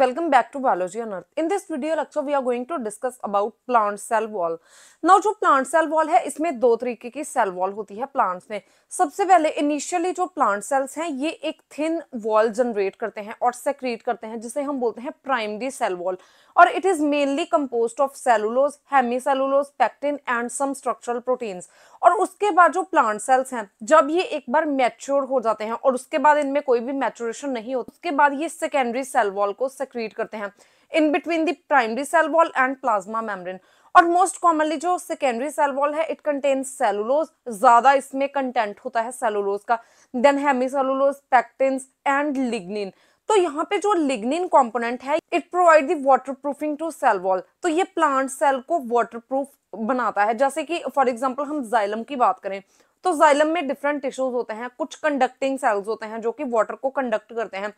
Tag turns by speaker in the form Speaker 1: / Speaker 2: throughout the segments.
Speaker 1: welcome back to biology on earth in this video lecture we are going to discuss about plant cell wall now जो plant cell wall है इसमें दो तरीके की cell wall होती है plants में सबसे पहले initially जो plant cells हैं ये एक thin wall generate करते हैं और secrete करते हैं जिसे हम बोलते हैं primary cell wall और it is mainly composed of cellulose hemicellulose pectin and some structural proteins और उसके बाद जो plant cells हैं जब ये एक बार mature हो जाते हैं और उसके बाद इनमें कोई भी maturation नहीं होती उसके बाद ये secondary cell wall को सेक्रीट करते हैं in between the primary cell wall and plasma membrane और मोस्ट कॉमनली जो सेकेंडरी सेल वॉल है इट कंटेन्स सेलुलोज ज्यादा इसमें कंटेंट होता है सेलुलोज का then hemicellulose pectin and lignin तो यहाँ पे जो लिग्निन कंपोनेंट है it provide the water proofing to cell wall तो ये प्लांट सेल को वाटर प्रूफ बनाता है जैसे कि फॉर एग्जाम्पल हम जाइलम की बात करें तो जाइलम में डिफरेंट टिश्यूज होते हैं कुछ कंडक्टिंग सेल्स होते हैं जो कि वाटर को कंडक्ट करते हैं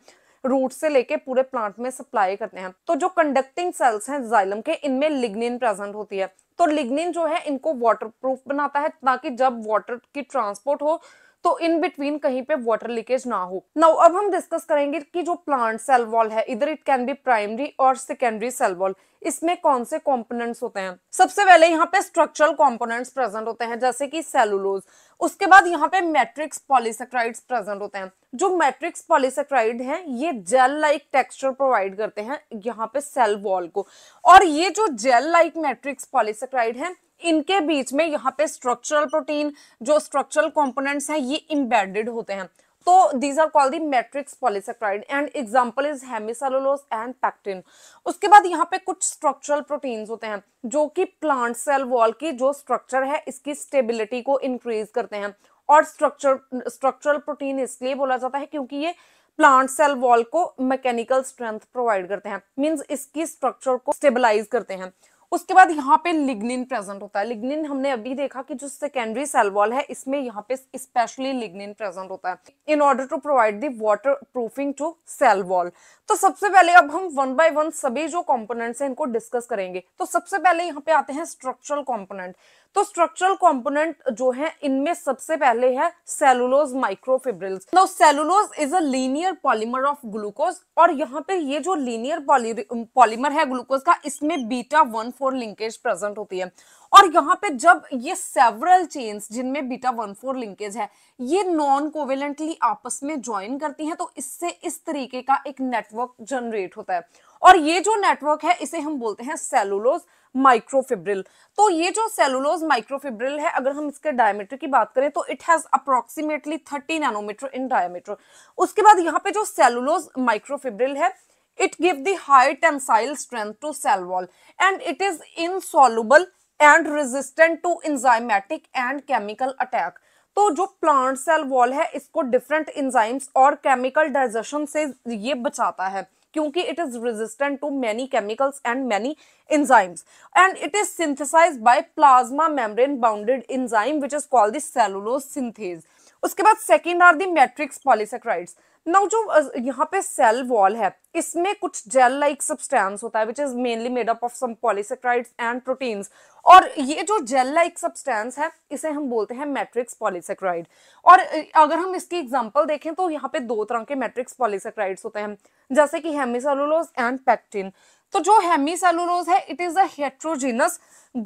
Speaker 1: रूट से लेके पूरे प्लांट में सप्लाई करते हैं तो जो कंडक्टिंग सेल्स हैं जाइलम के इनमें लिग्निन प्रेजेंट होती है तो लिग्निन जो है इनको वाटर प्रूफ बनाता है ताकि जब वाटर की ट्रांसपोर्ट हो तो इन बिटवीन कहीं पे वाटर लीकेज ना हो नाउ अब हम डिस्कस करेंगे कि जो प्लांट सेल वॉल है इधर इट कैन बी प्राइमरी और सेकेंडरी सेल वॉल इसमें कौन से कंपोनेंट्स होते हैं सबसे पहले यहाँ पे स्ट्रक्चरल कंपोनेंट्स प्रेजेंट होते हैं जैसे कि सेलुलोज उसके बाद यहाँ पे मैट्रिक्स पॉलीसेक्राइड्स प्रेजेंट होते हैं जो मैट्रिक्स पॉलीसेक्राइड हैं ये जेल लाइक टेक्सचर प्रोवाइड करते हैं यहाँ पे सेल वॉल को और ये जो जेल लाइक मैट्रिक्स पॉलीसेक्राइड है इनके बीच में यहाँ पे स्ट्रक्चरल प्रोटीन जो स्ट्रक्चरल कंपोनेंट्स हैं ये इम्बेडेड होते हैं तो these are called matrix polysaccharide and example is hemicellulose and pectin उसके बाद यहाँ पे कुछ स्ट्रक्चरल प्रोटीन होते हैं जो कि प्लांट सेल वॉल की जो स्ट्रक्चर है इसकी स्टेबिलिटी को इंक्रीज करते हैं और स्ट्रक्चर स्ट्रक्चरल प्रोटीन इसलिए बोला जाता है क्योंकि ये प्लांट सेल वॉल को मैकेनिकल स्ट्रेंथ प्रोवाइड करते हैं मीन्स इसकी स्ट्रक्चर को स्टेबलाइज करते हैं उसके बाद यहाँ पे लिग्निन प्रेजेंट होता है लिग्निन हमने अभी देखा कि जो सेकेंडरी सेलवॉल है इसमें यहाँ पे स्पेशली लिग्निन प्रेजेंट होता है in order to provide the water proofing to cell wall तो सबसे पहले अब हम वन बाय वन सभी जो कॉम्पोनेंट्स हैं इनको डिस्कस करेंगे तो सबसे पहले यहाँ पे आते हैं स्ट्रक्चरल कॉम्पोनेंट तो स्ट्रक्चरल कंपोनेंट जो है इनमें सबसे पहले है cellulose microfibrils no cellulose is a linear polymer of glucose और यहाँ पे ये जो लीनियर पॉलीमर है ग्लूकोज का इसमें beta one four linkage present होती है और यहाँ पे जब ये सेवरल चेन्स जिनमें बीटा वन फोर लिंकेज है ये नॉन कोवेलेंटली आपस में ज्वाइन करती हैं तो इससे इस तरीके का एक नेटवर्क जनरेट होता है और ये जो नेटवर्क है इसे हम बोलते हैं सेलुलोज माइक्रोफिब्रिल तो ये जो सेलुलोज माइक्रोफिब्रिल है अगर हम इसके डायमीटर की बात करें तो it has approximately thirty nanometer in diameter उसके बाद यहाँ पे जो सेलुलोज माइक्रोफिब्रिल है it give the tensile strength to cell wall and it is is insoluble and resistant to enzymatic and chemical तो जो प्लांट सेल वॉल है इसको डिफरेंट इंजाइम्स और केमिकल डाइजेशन से ये बचाता है क्योंकि it is resistant to many chemicals and many enzymes and it is synthesized by plasma membrane bounded enzyme which is called the cellulose synthase उसके बाद second are the matrix polysaccharides now जो यहाँ पे सेल वॉल है इसमें कुछ gel like substance होता है which is mainly made up of some polysaccharides and proteins और ये जो जेल लाइक सब्सटेंस है इसे हम बोलते हैं मैट्रिक्स पॉलीसेक्राइड और अगर हम इसकी एग्जांपल देखें तो यहाँ पे दो तरह के मैट्रिक्स पॉलीसेक्राइड्स होते हैं जैसे कि हेमिसेलुलोज एंड पैक्टिन तो जो हेमीसेलुलोज है it is heterogeneous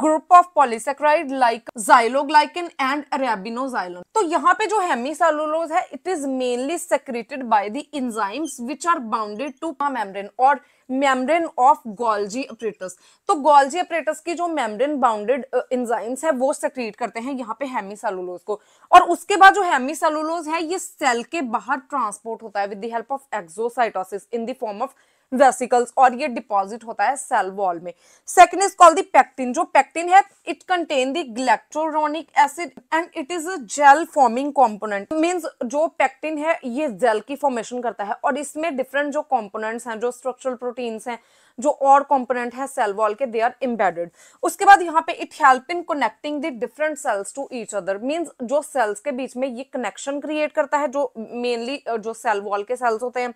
Speaker 1: group of polysaccharide like xyloglucan and arabinoxylan तो यहाँ पे जो हेमीसेलुलोज है it is mainly secreted by the enzymes which are bounded to membrane और मेम्ब्रेन ऑफ गोल्जी अपरेटस तो गोल्जी अपरेटस की जो मेम्ब्रेन बाउंडेड इंजाइम्स है वो सेक्रेट करते हैं यहाँ पे हेमीसेलुलोज को और उसके बाद जो हेमीसेलुलोज है ये सेल के बाहर ट्रांसपोर्ट होता है with the help of exocytosis in the form of vesicles और ये डिपॉजिट होता है सेल वॉल में सेकेंड इज कॉल्ड दी जो पैक्टिन है it contain the galacturonic acid and it is a gel forming component means जो pectin है ये जेल की फॉर्मेशन करता है और इसमें डिफरेंट जो कॉम्पोनेंट्स हैं जो स्ट्रक्चरल प्रोटीन्स हैं जो और कंपोनेंट है सेल वॉल के दे आर इम्बेडेड उसके बाद यहाँ पे it help in connecting the different cells to each other means जो सेल्स के बीच में ये कनेक्शन क्रिएट करता है जो मेनली जो सेल वॉल के सेल्स होते हैं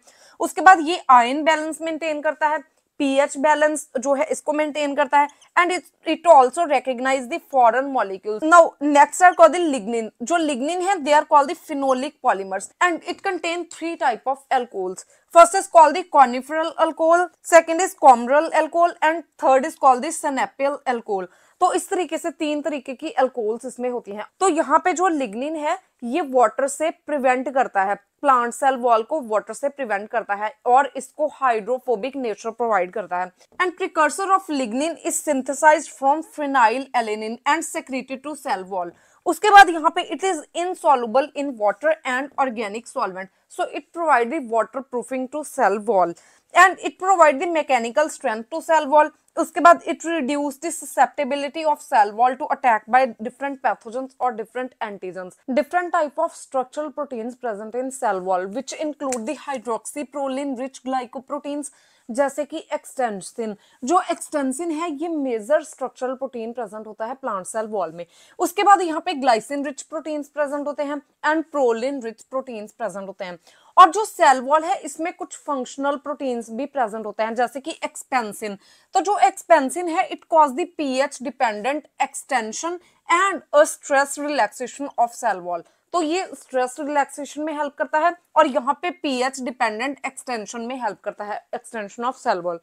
Speaker 1: उसके बाद ये आयन बैलेंस मेंटेन करता है पीएच बैलेंस जो है इसको मेंटेन करता है and it it also recognise the foreign molecules now next are called the lignin जो लिग्निन है they are called the phenolic polymers and it contain three type of alcohols First is called the coniferal alcohol, second is comeral alcohol and third is called the synapal alcohol. तो इस तरीके से तीन तरीके की alcohols इसमें होती हैं तो यहाँ पे जो लिग्निन है ये वाटर से प्रिवेंट करता है प्लांट सेल वॉल को वाटर से प्रिवेंट करता है और इसको हाइड्रोफोबिक नेचर प्रोवाइड करता है and precursor of lignin is synthesised from phenylalanine and secreted to cell wall उसके बाद यहाँ पे it is insoluble in water and organic solvent so it provide the water proofing to cell wall and it provide the mechanical strength to cell wall उसके बाद it reduce the of cell wall to attack by different pathogen और different antigen different type of structural proteins present in cell wall which include the proline rich glycoproteins जैसे कि extension जो एक्सटेंसिन है ये major structural protein present होता है plant cell wall में उसके बाद यहाँ पे ग्लाइसिन रिच प्रोटीन्स प्रेजेंट होते हैं and proline rich proteins present होते हैं और जो सेल वॉल है इसमें कुछ फंक्शनल प्रोटीन्स भी प्रेजेंट होते हैं जैसे कि एक्सपेंसिन तो जो एक्सपेंसिन है it cause the pH dependent extension and a stress relaxation of cell wall तो ये स्ट्रेस रिलैक्सेशन में हेल्प करता है और यहाँ पे पीएच डिपेंडेंट एक्सटेंशन में हेल्प करता है एक्सटेंशन ऑफ सेल वॉल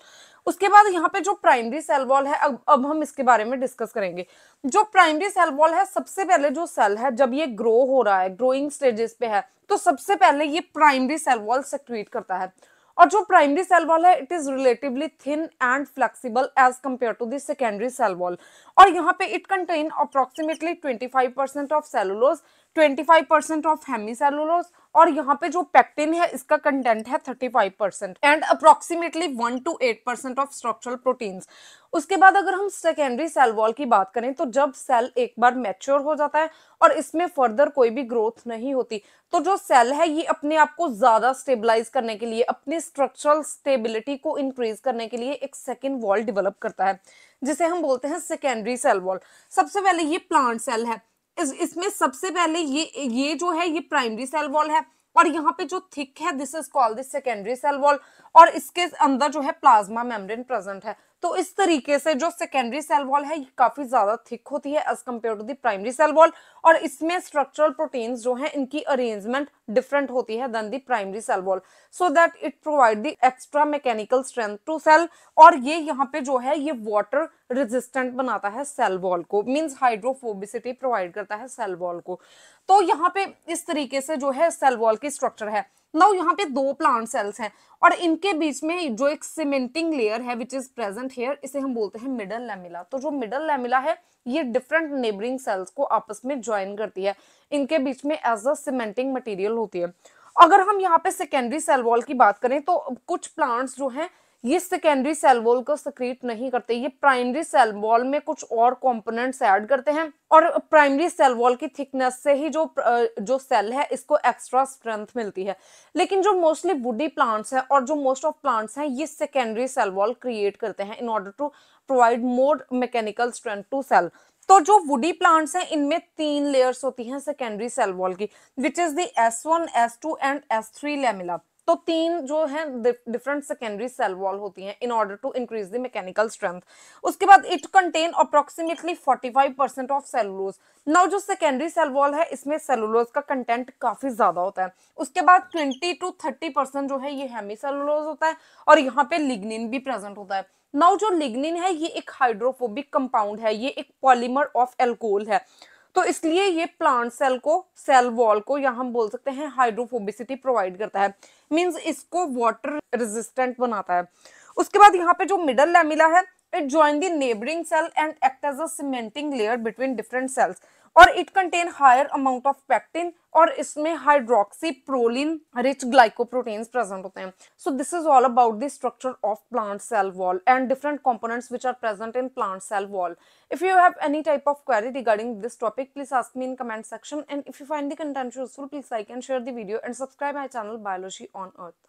Speaker 1: उसके बाद यहाँ पे जो प्राइमरी सेल वॉल है अब अब हम इसके बारे में डिस्कस करेंगे जो प्राइमरी सेल वॉल है सबसे पहले जो सेल है जब ये ग्रो हो रहा है ग्रोइंग स्टेजेस पे है तो सबसे पहले ये प्राइमरी सेल वॉल सेक्रेट करता है और जो प्राइमरी सेल वॉल है it is relatively thin and flexible as compare to the secondary cell wall और यहाँ पे it contain approximately twenty five percent of cellulose 25 percent of hemicellulose और यहाँ पे जो पेक्टिन है इसका कंटेंट है 35 percent and approximately 1 to 8 percent of structural proteins उसके बाद अगर हम सेकेंडरी सेल वॉल की बात करें तो जब सेल एक बार मैच्योर हो जाता है और इसमें फर्दर कोई भी ग्रोथ नहीं होती तो जो सेल है ये अपने आप को ज़्यादा स्टेबलाइज करने के लिए अपने स्ट्रक्चरल स्टेबिलिटी को इंक्रीज करने के लिए एक सेकेंड वॉल डिवेलप करता है जिसे हम बोलते हैं सेकेंडरी सेल वॉल सबसे पहले ये प्लांट सेल है इस इसमें सबसे पहले ये ये जो है ये प्राइमरी सेल वॉल है और यहाँ पे जो थिक है this is called this secondary cell wall और इसके अंदर जो है प्लाज्मा मेम्ब्रेन प्रेजेंट है तो इस तरीके से जो सेकेंडरी सेल वॉल है ये काफी ज्यादा थिक होती है as compare to the primary cell wall और इसमें स्ट्रक्चरल प्रोटीन जो है इनकी अरेन्जमेंट डिफरेंट होती है then the primary cell wall so that it provide the extra mechanical strength to cell और ये यहाँ पे जो है ये वॉटर रेजिस्टेंट बनाता है सेल वॉल को मीन्स हाइड्रोफोबिसिटी प्रोवाइड करता है सेल वॉल को तो यहाँ पे इस तरीके से जो है सेल वॉल की स्ट्रक्चर है नाउ यहाँ पे दो प्लांट सेल्स हैं और इनके बीच में जो एक सीमेंटिंग लेयर है विच इज प्रेजेंट हेयर इसे हम बोलते हैं मिडल लेमिला तो जो मिडल लेमिला है ये डिफरेंट नेबरिंग सेल्स को आपस में ज्वाइन करती है इनके बीच में एज अ सीमेंटिंग मटेरियल होती है अगर हम यहाँ पे सेकेंडरी सेल वॉल की बात करें तो कुछ प्लांट्स जो हैं ये सेकेंडरी सेल वॉल को सक्रिएट नहीं करते ये प्राइमरी सेल वॉल में कुछ और कंपोनेंट्स ऐड करते हैं और प्राइमरी सेल वॉल की थिकनेस से ही जो जो सेल है इसको एक्स्ट्रा स्ट्रेंथ मिलती है लेकिन जो मोस्टली बुडी प्लांट्स हैं और जो मोस्ट ऑफ प्लांट्स हैं ये सेकेंडरी सेल वॉल क्रिएट करते हैं in order to provide more mechanical strength to cell तो जो वुडी प्लांट्स हैं इनमें तीन लेयर्स होती हैं सेकेंडरी सेल वॉल की which is the S one S two and S three lamella तो तीन जो है डिफरेंट सेकेंडरी सेल वॉल होती हैं in order to increase the mechanical strength उसके बाद it contain approximately 45 percent of cellulose now जो सेकेंडरी सेल वॉल है इसमें सेलुलोज का कंटेंट काफी ज्यादा होता है उसके बाद ट्वेंटी टू थर्टी परसेंट जो है ये हेमी सेलुलोज होता है और यहाँ पे लिग्निन भी प्रेजेंट होता है नाउ जो लिग्निन है ये एक हाइड्रोफोबिक कंपाउंड है ये एक पॉलीमर ऑफ एल्कोहल है तो इसलिए ये प्लांट सेल को सेल वॉल को या हम बोल सकते हैं हाइड्रोफोबिसिटी प्रोवाइड करता है मीन्स इसको वाटर रेजिस्टेंट बनाता है उसके बाद यहाँ पे जो मिडल लेमिला है it join the neighbouring cell and act as a cementing layer between different cells और it contain higher amount of pectin और इसमें hydroxy proline rich glycoprotein present होते हैं so this is all about the structure of plant cell wall and different components which are present in plant cell wall if you have any type of query regarding this topic please ask me in comment section and if you find the content useful please I can share the video and subscribe my channel Biology on earth